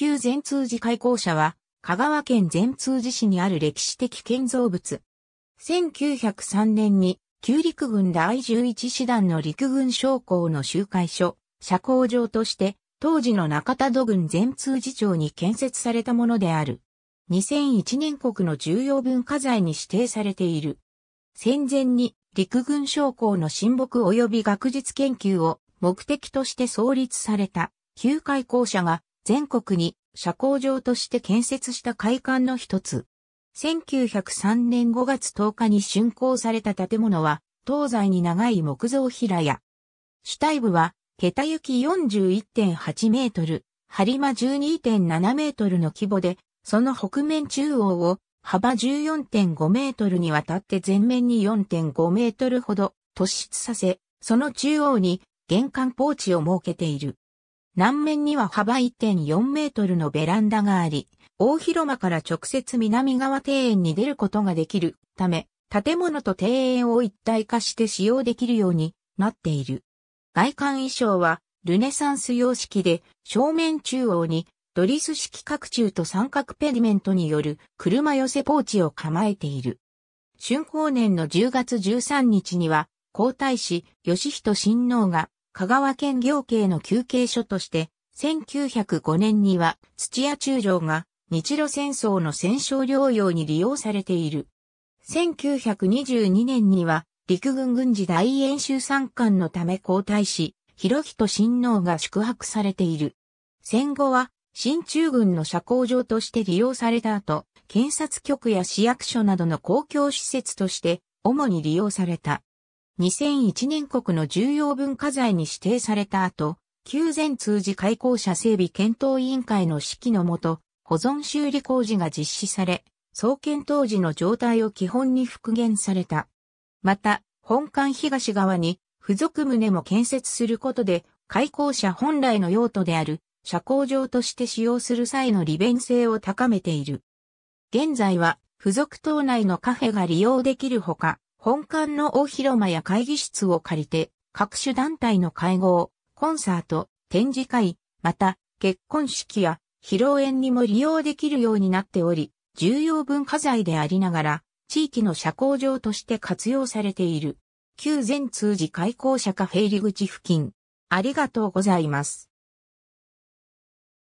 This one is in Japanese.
旧善通寺開校者は、香川県善通寺市にある歴史的建造物。1903年に、旧陸軍第11師団の陸軍将校の集会所、社交場として、当時の中田土軍善通寺町に建設されたものである。2001年国の重要文化財に指定されている。戦前に陸軍将校の親睦及び学術研究を目的として創立された旧開校舎が全国に社交場として建設した会館の一つ。1903年5月10日に竣工された建物は、東西に長い木造平屋。主体部は、桁行き41.8メートル、張間12.7メートルの規模で、その北面中央を幅14.5メートルにわたって全面に4.5メートルほど突出させ、その中央に玄関ポーチを設けている。南面には幅1.4メートルのベランダがあり、大広間から直接南側庭園に出ることができるため、建物と庭園を一体化して使用できるようになっている。外観衣装はルネサンス様式で正面中央にドリス式角柱と三角ペディメントによる車寄せポーチを構えている。春光年の10月13日には皇太子義人親王が香川県行刑の休憩所として、1905年には土屋中将が日露戦争の戦勝療養に利用されている。1922年には陸軍軍事大演習参観のため交代し、広と親王が宿泊されている。戦後は新中軍の社交場として利用された後、検察局や市役所などの公共施設として主に利用された。2001年国の重要文化財に指定された後、旧前通寺開校者整備検討委員会の指揮のもと、保存修理工事が実施され、創建当時の状態を基本に復元された。また、本館東側に付属棟も建設することで、開校者本来の用途である社交場として使用する際の利便性を高めている。現在は、付属島内のカフェが利用できるほか、本館の大広間や会議室を借りて、各種団体の会合、コンサート、展示会、また、結婚式や披露宴にも利用できるようになっており、重要文化財でありながら、地域の社交場として活用されている。旧全通寺開校者カフェ入り口付近。ありがとうございます。